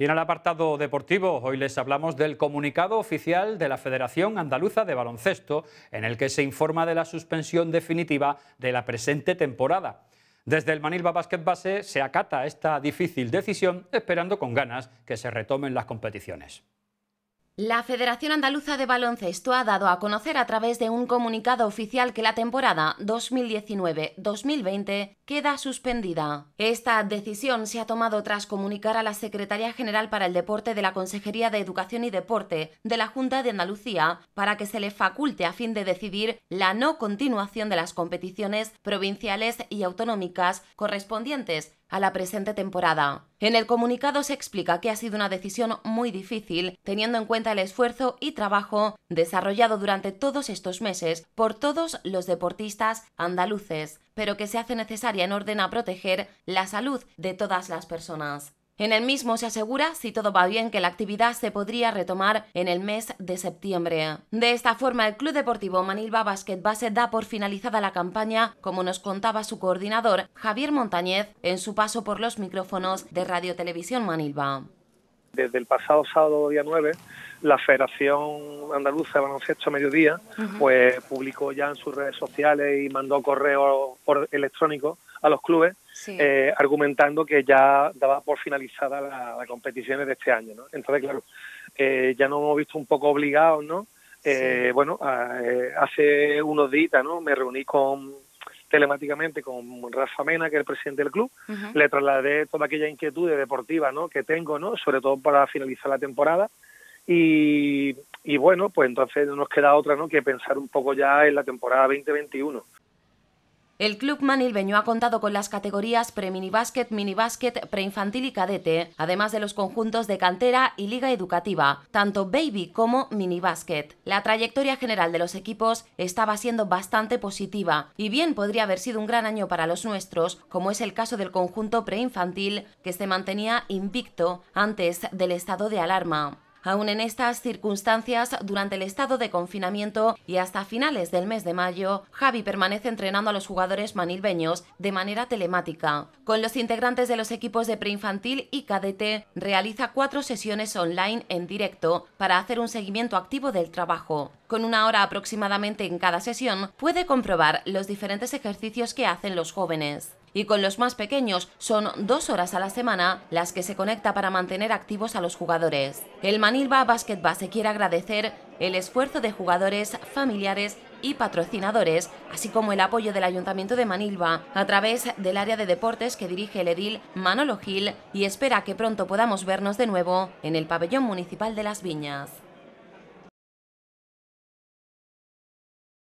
Y en el apartado deportivo, hoy les hablamos del comunicado oficial de la Federación Andaluza de Baloncesto, en el que se informa de la suspensión definitiva de la presente temporada. Desde el Manilva Basket Base se acata esta difícil decisión, esperando con ganas que se retomen las competiciones. La Federación Andaluza de Baloncesto ha dado a conocer a través de un comunicado oficial que la temporada 2019-2020 queda suspendida. Esta decisión se ha tomado tras comunicar a la Secretaría General para el Deporte de la Consejería de Educación y Deporte de la Junta de Andalucía para que se le faculte a fin de decidir la no continuación de las competiciones provinciales y autonómicas correspondientes a la presente temporada. En el comunicado se explica que ha sido una decisión muy difícil, teniendo en cuenta el esfuerzo y trabajo desarrollado durante todos estos meses por todos los deportistas andaluces, pero que se hace necesaria en orden a proteger la salud de todas las personas. En el mismo se asegura, si todo va bien, que la actividad se podría retomar en el mes de septiembre. De esta forma, el Club Deportivo Manilva Basket Base da por finalizada la campaña, como nos contaba su coordinador, Javier Montañez, en su paso por los micrófonos de Radio Televisión Manilva desde el pasado sábado día 9, la Federación Andaluza de Baloncesto Mediodía pues publicó ya en sus redes sociales y mandó correos por electrónico a los clubes eh, argumentando que ya daba por finalizada la, la competición de este año. ¿no? Entonces, claro, eh, ya nos hemos visto un poco obligados, ¿no? Eh, bueno, hace unos días ¿no? me reuní con telemáticamente con Rafa Mena, que es el presidente del club, le trasladé toda aquella inquietud deportiva ¿no? que tengo, ¿no? sobre todo para finalizar la temporada. Y, y bueno, pues entonces no nos queda otra ¿no? que pensar un poco ya en la temporada 2021. El Club Manilbeño ha contado con las categorías pre-minibásquet, minibásquet, preinfantil y cadete, además de los conjuntos de cantera y liga educativa, tanto baby como minibásquet. La trayectoria general de los equipos estaba siendo bastante positiva y bien podría haber sido un gran año para los nuestros, como es el caso del conjunto preinfantil que se mantenía invicto antes del estado de alarma. Aún en estas circunstancias, durante el estado de confinamiento y hasta finales del mes de mayo, Javi permanece entrenando a los jugadores manilbeños de manera telemática. Con los integrantes de los equipos de preinfantil y cadete, realiza cuatro sesiones online en directo para hacer un seguimiento activo del trabajo. Con una hora aproximadamente en cada sesión, puede comprobar los diferentes ejercicios que hacen los jóvenes y con los más pequeños son dos horas a la semana las que se conecta para mantener activos a los jugadores. El Manilva Basketball se quiere agradecer el esfuerzo de jugadores, familiares y patrocinadores, así como el apoyo del Ayuntamiento de Manilva a través del área de deportes que dirige el edil Manolo Gil y espera que pronto podamos vernos de nuevo en el pabellón municipal de Las Viñas.